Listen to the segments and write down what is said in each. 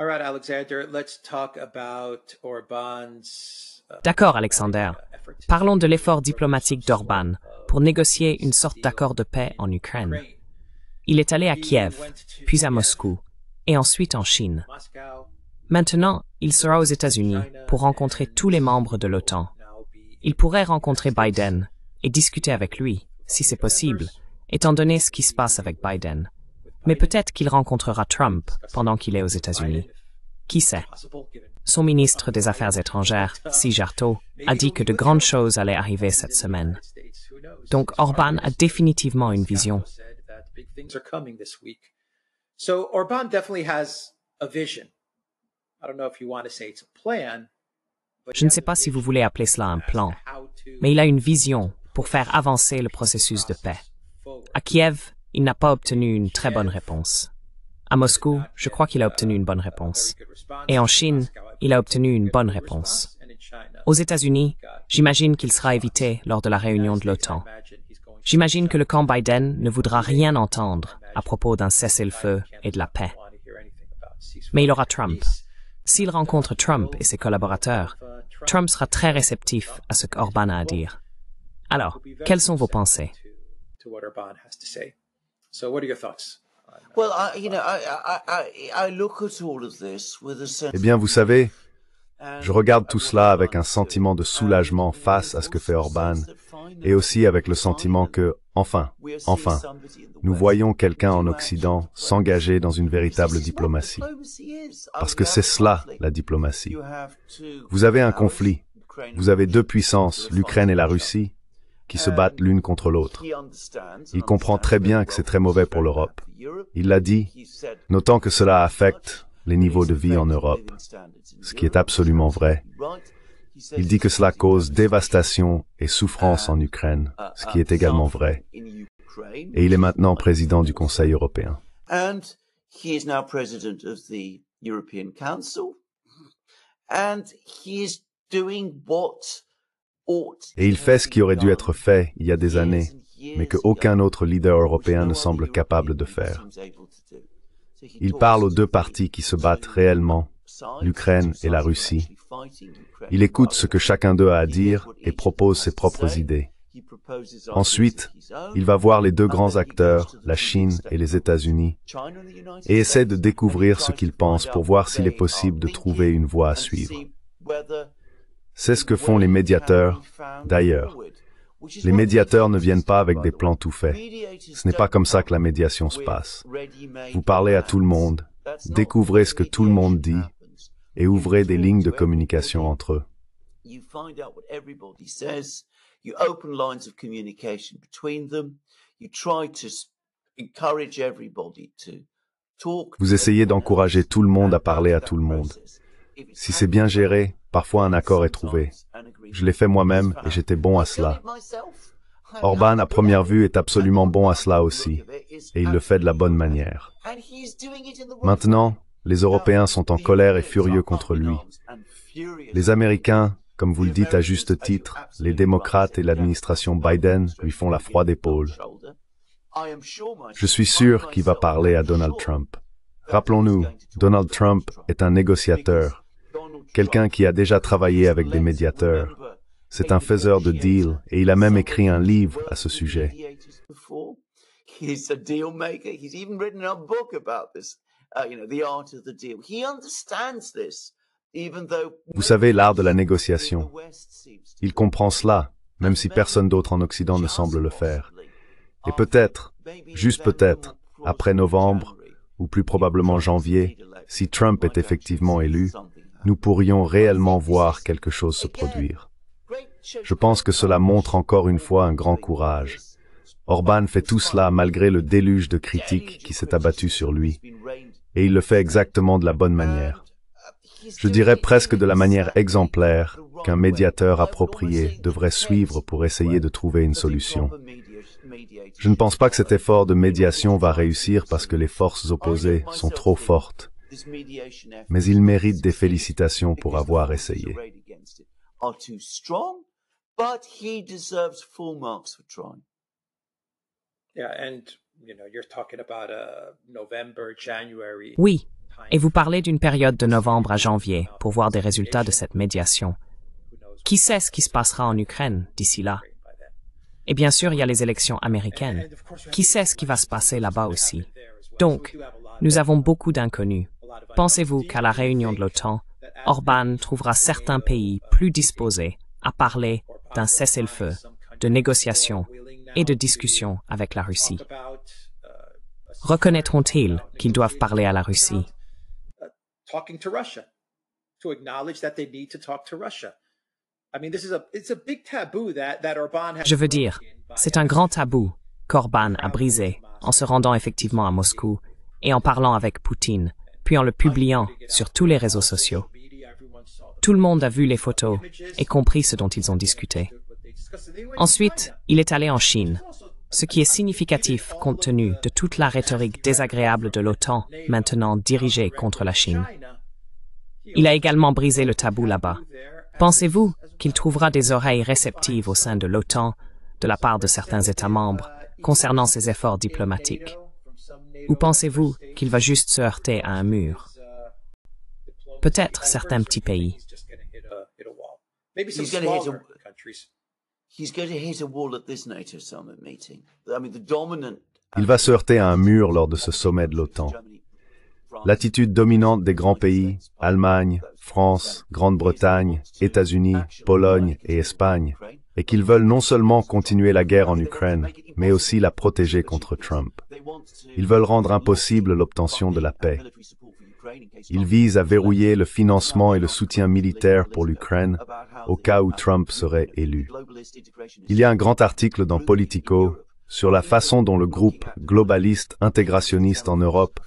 All Alexander, let's talk about Orban's uh, D'accord, Alexander. Uh, Parlons de l'effort diplomatique d'Orban pour négocier une sorte d'accord de paix en Ukraine. Il est allé à Kiev, puis à Moscou, et ensuite en Chine. Maintenant, il sera aux États-Unis pour rencontrer tous les membres de l'OTAN. Il pourrait rencontrer Biden et discuter avec lui, si c'est possible, étant donné ce qui se passe avec Biden. Mais peut-être qu'il rencontrera Trump pendant qu'il est aux États-Unis. Qui sait Son ministre des Affaires étrangères, Si a dit que de grandes choses allaient arriver cette semaine. Donc Orban a définitivement une vision. Je ne sais pas si vous voulez appeler cela un plan, mais il a une vision pour faire avancer le processus de paix. À Kiev, il n'a pas obtenu une très bonne réponse. À Moscou, je crois qu'il a obtenu une bonne réponse. Et en Chine, il a obtenu une bonne réponse. Aux États-Unis, j'imagine qu'il sera évité lors de la réunion de l'OTAN. J'imagine que le camp Biden ne voudra rien entendre à propos d'un cessez-le-feu et de la paix. Mais il aura Trump. S'il rencontre Trump et ses collaborateurs, Trump sera très réceptif à ce qu'Orban a à dire. Alors, quelles sont vos pensées? Eh bien, vous savez, je regarde tout cela avec un sentiment de soulagement face à ce que fait Orban et aussi avec le sentiment que, enfin, enfin, nous voyons quelqu'un en Occident s'engager dans une véritable diplomatie. Oh, Parce que c'est cela, la diplomatie. Vous avez un conflit. Vous avez deux puissances, l'Ukraine et la Russie, qui se battent l'une contre l'autre. Il comprend très bien que c'est très mauvais pour l'Europe. Il l'a dit, notant que cela affecte les niveaux de vie en Europe, ce qui est absolument vrai. Il dit que cela cause dévastation et souffrance en Ukraine, ce qui est également vrai. Et il est maintenant président du Conseil européen. doing what et il fait ce qui aurait dû être fait il y a des années, mais qu'aucun autre leader européen ne semble capable de faire. Il parle aux deux parties qui se battent réellement, l'Ukraine et la Russie. Il écoute ce que chacun d'eux a à dire et propose ses propres idées. Ensuite, il va voir les deux grands acteurs, la Chine et les États-Unis, et essaie de découvrir ce qu'ils pensent pour voir s'il est possible de trouver une voie à suivre. C'est ce que font les médiateurs, d'ailleurs. Les médiateurs ne viennent pas avec des plans tout faits. Ce n'est pas comme ça que la médiation se passe. Vous parlez à tout le monde, découvrez ce que tout le monde dit et ouvrez des lignes de communication entre eux. Vous essayez d'encourager tout le monde à parler à tout le monde. Si c'est bien géré, parfois un accord est trouvé. Je l'ai fait moi-même et j'étais bon à cela. Orban, à première vue, est absolument bon à cela aussi, et il le fait de la bonne manière. Maintenant, les Européens sont en colère et furieux contre lui. Les Américains, comme vous le dites à juste titre, les démocrates et l'administration Biden lui font la froide épaule. Je suis sûr qu'il va parler à Donald Trump. Rappelons-nous, Donald Trump est un négociateur quelqu'un qui a déjà travaillé avec des médiateurs. C'est un faiseur de deals et il a même écrit un livre à ce sujet. Vous savez l'art de la négociation. Il comprend cela, même si personne d'autre en Occident ne semble le faire. Et peut-être, ah, juste peut-être, après novembre, ou plus probablement janvier, si Trump est effectivement élu, nous pourrions réellement voir quelque chose se produire. Je pense que cela montre encore une fois un grand courage. Orban fait tout cela malgré le déluge de critiques qui s'est abattu sur lui, et il le fait exactement de la bonne manière. Je dirais presque de la manière exemplaire qu'un médiateur approprié devrait suivre pour essayer de trouver une solution. Je ne pense pas que cet effort de médiation va réussir parce que les forces opposées sont trop fortes mais il mérite des félicitations pour avoir essayé. Oui, et vous parlez d'une période de novembre à janvier pour voir des résultats de cette médiation. Qui sait ce qui se passera en Ukraine d'ici là Et bien sûr, il y a les élections américaines. Qui sait ce qui va se passer là-bas aussi Donc, nous avons beaucoup d'inconnus. Pensez-vous qu'à la réunion de l'OTAN, Orban trouvera certains pays plus disposés à parler d'un cessez-le-feu, de négociations et de discussions avec la Russie Reconnaîtront-ils qu'ils doivent parler à la Russie je veux dire, c'est un grand tabou qu'Orban a brisé en se rendant effectivement à Moscou et en parlant avec Poutine puis en le publiant sur tous les réseaux sociaux. Tout le monde a vu les photos et compris ce dont ils ont discuté. Ensuite, il est allé en Chine, ce qui est significatif compte tenu de toute la rhétorique désagréable de l'OTAN maintenant dirigée contre la Chine. Il a également brisé le tabou là-bas. Pensez-vous qu'il trouvera des oreilles réceptives au sein de l'OTAN de la part de certains États membres concernant ses efforts diplomatiques ou pensez-vous qu'il va juste se heurter à un mur Peut-être certains petits pays. Il va se heurter à un mur lors de ce sommet de l'OTAN. L'attitude dominante des grands pays, Allemagne, France, Grande-Bretagne, États-Unis, Pologne et Espagne, et qu'ils veulent non seulement continuer la guerre en Ukraine, mais aussi la protéger contre Trump. Ils veulent rendre impossible l'obtention de la paix. Ils visent à verrouiller le financement et le soutien militaire pour l'Ukraine au cas où Trump serait élu. Il y a un grand article dans Politico sur la façon dont le groupe globaliste intégrationniste en Europe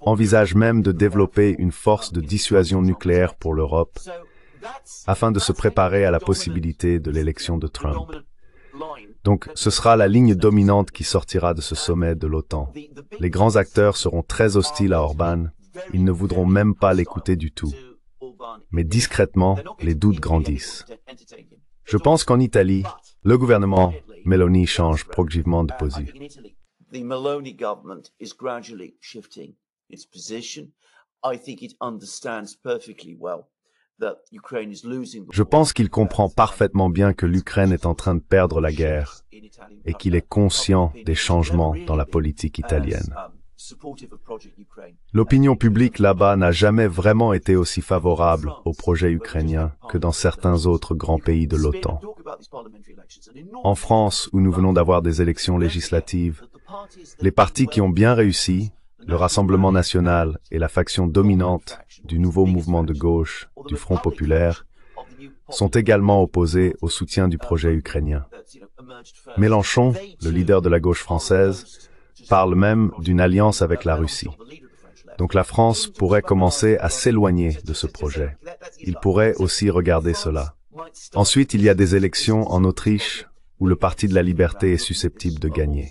envisage même de développer une force de dissuasion nucléaire pour l'Europe afin de se préparer à la possibilité de l'élection de Trump. Donc ce sera la ligne dominante qui sortira de ce sommet de l'OTAN. Les grands acteurs seront très hostiles à Orban, ils ne voudront même pas l'écouter du tout. Mais discrètement, les doutes grandissent. Je pense qu'en Italie, le gouvernement Meloni change progressivement de position. Je pense qu'il comprend parfaitement bien que l'Ukraine est en train de perdre la guerre et qu'il est conscient des changements dans la politique italienne. Um, L'opinion publique là-bas n'a jamais vraiment été aussi favorable au projet ukrainien que dans certains autres grands pays de l'OTAN. En France, où nous venons d'avoir des élections législatives, les partis qui ont bien réussi le Rassemblement national et la faction dominante du nouveau mouvement de gauche du Front populaire sont également opposés au soutien du projet ukrainien. Mélenchon, le leader de la gauche française, parle même d'une alliance avec la Russie. Donc la France pourrait commencer à s'éloigner de ce projet. Il pourrait aussi regarder cela. Ensuite, il y a des élections en Autriche où le Parti de la Liberté est susceptible de gagner.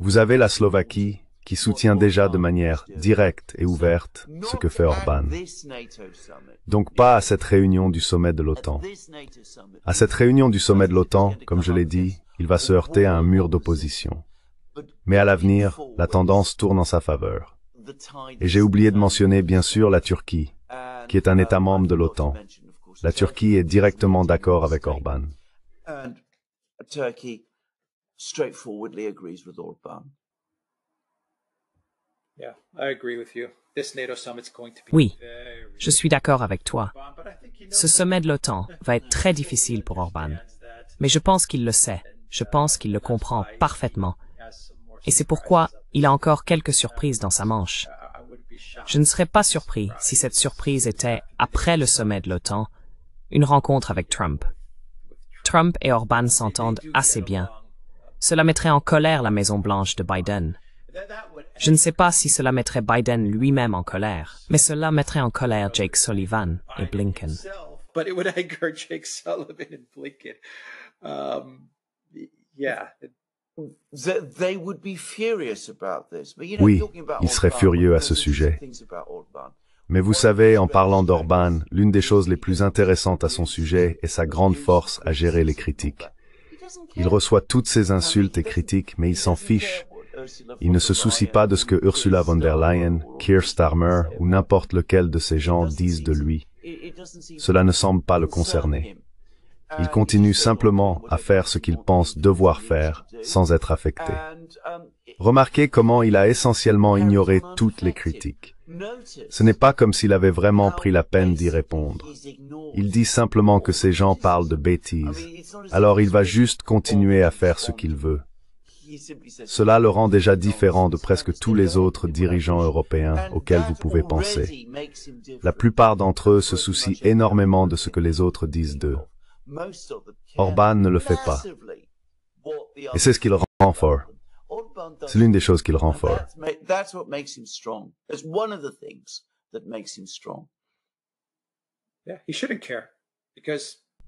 Vous avez la Slovaquie qui soutient déjà de manière directe et ouverte ce que fait Orban. Donc pas à cette réunion du sommet de l'OTAN. À cette réunion du sommet de l'OTAN, comme je l'ai dit, il va se heurter à un mur d'opposition. Mais à l'avenir, la tendance tourne en sa faveur. Et j'ai oublié de mentionner, bien sûr, la Turquie, qui est un État uh, membre de l'OTAN. La Turquie est directement d'accord avec Orban. Oui, je suis d'accord avec toi. Ce sommet de l'OTAN va être très difficile pour Orban, mais je pense qu'il le sait, je pense qu'il le comprend parfaitement, et c'est pourquoi il a encore quelques surprises dans sa manche. Je ne serais pas surpris si cette surprise était après le sommet de l'OTAN une rencontre avec Trump. Trump et Orban s'entendent assez bien. Cela mettrait en colère la Maison-Blanche de Biden. Je ne sais pas si cela mettrait Biden lui-même en colère, mais cela mettrait en colère Jake Sullivan et Blinken. Oui, ils seraient furieux à ce sujet. Mais vous savez, en parlant d'Orban, l'une des choses les plus intéressantes à son sujet est sa grande force à gérer les critiques. Il reçoit toutes ces insultes et critiques, mais il s'en fiche. Il ne se soucie pas de ce que Ursula von der Leyen, Keir Starmer ou n'importe lequel de ces gens disent de lui. Cela ne semble pas le concerner. Il continue simplement à faire ce qu'il pense devoir faire sans être affecté. Remarquez comment il a essentiellement ignoré toutes les critiques. Ce n'est pas comme s'il avait vraiment pris la peine d'y répondre. Il dit simplement que ces gens parlent de bêtises. Alors il va juste continuer à faire ce qu'il veut. Cela le rend déjà différent de presque tous les autres dirigeants européens auxquels vous pouvez penser. La plupart d'entre eux se soucient énormément de ce que les autres disent d'eux. Orban ne le fait pas. Et c'est ce qu'il rend fort. C'est l'une des choses qui le rend fort.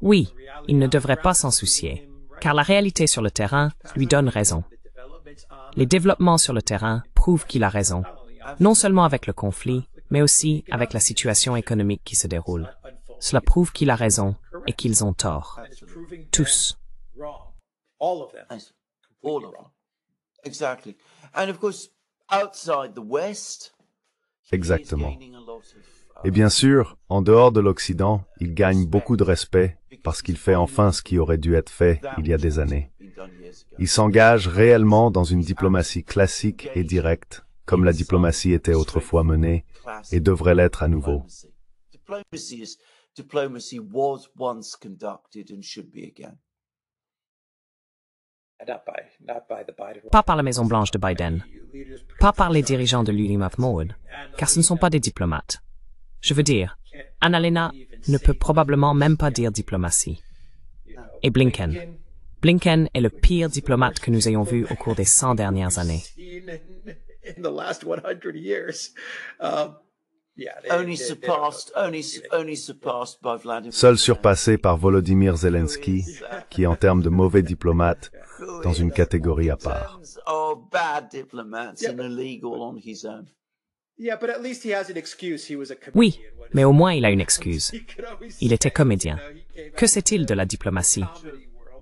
Oui, il ne devrait pas s'en soucier, car la réalité sur le terrain lui donne raison. Les développements sur le terrain prouvent qu'il a raison, non seulement avec le conflit, mais aussi avec la situation économique qui se déroule. Cela prouve qu'il a raison et qu'ils ont tort. Tous. Exactement. Uh, et bien sûr, en dehors de l'Occident, il gagne beaucoup de respect parce qu'il fait enfin ce qui aurait dû être fait il y a des années. Il s'engage réellement dans une diplomatie classique et directe, comme la diplomatie était autrefois menée et devrait l'être à nouveau. Diplomacy was once conducted and should be again. Pas par la Maison-Blanche de Biden, pas par les dirigeants de l'UNI Mahmoud, car ce ne sont pas des diplomates. Je veux dire, Annalena ne peut probablement même pas dire diplomatie. Et Blinken. Blinken est le pire diplomate que nous ayons vu au cours des 100 dernières années. Seul surpassé par Volodymyr Zelensky, qui en termes de mauvais diplomate dans une catégorie à part. Oui, mais au moins il a une excuse. Il était comédien. Que sait-il de la diplomatie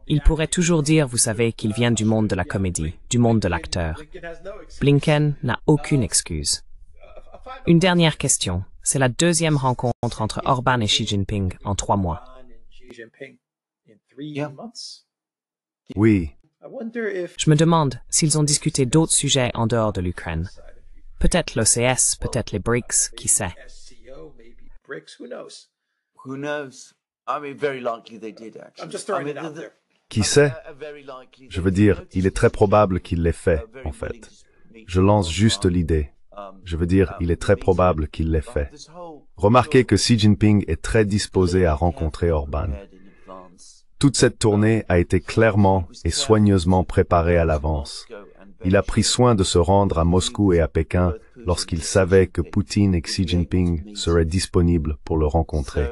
Il pourrait toujours dire, vous savez, qu'il vient du monde de la comédie, du monde de l'acteur. Blinken n'a aucune uh, excuse. Une dernière question. C'est la deuxième rencontre entre Orban et Xi Jinping en trois mois. Oui, je me demande s'ils ont discuté d'autres sujets en dehors de l'Ukraine. Peut-être l'OCS, peut-être les BRICS, qui sait. Qui sait Je veux dire, il est très probable qu'il l'ait fait, en fait. Je lance juste um, l'idée. Um, Je veux dire, il est très probable qu'il l'ait fait. Remarquez que Xi Jinping est très disposé à rencontrer Orban. Toute cette tournée a été clairement et soigneusement préparée à l'avance. Il a pris soin de se rendre à Moscou et à Pékin lorsqu'il savait que Poutine et Xi Jinping seraient disponibles pour le rencontrer.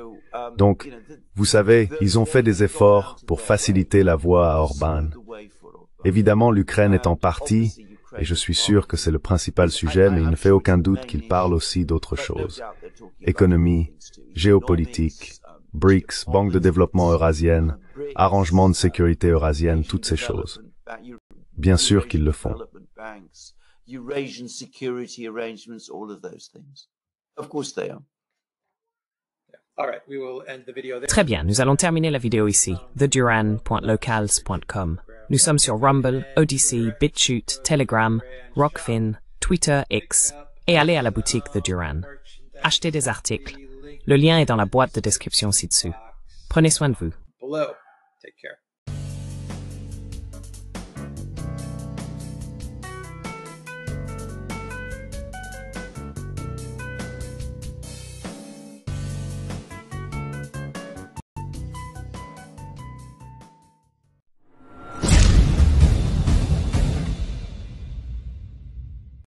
Donc, vous savez, ils ont fait des efforts pour faciliter la voie à Orban. Évidemment, l'Ukraine est en partie, et je suis sûr que c'est le principal sujet, mais il ne fait aucun doute qu'il parle aussi d'autres choses. Économie, géopolitique, BRICS, Banque de développement eurasienne, Arrangement de sécurité eurasienne, toutes ces choses. Bien sûr qu'ils le font. Très bien, nous allons terminer la vidéo ici. TheDuran.locals.com. Nous sommes sur Rumble, Odyssey, BitChute, Telegram, Rockfin, Twitter, X, et allez à la boutique TheDuran, Duran. Achetez des articles le lien est dans la boîte de description ci-dessus. Prenez soin de vous.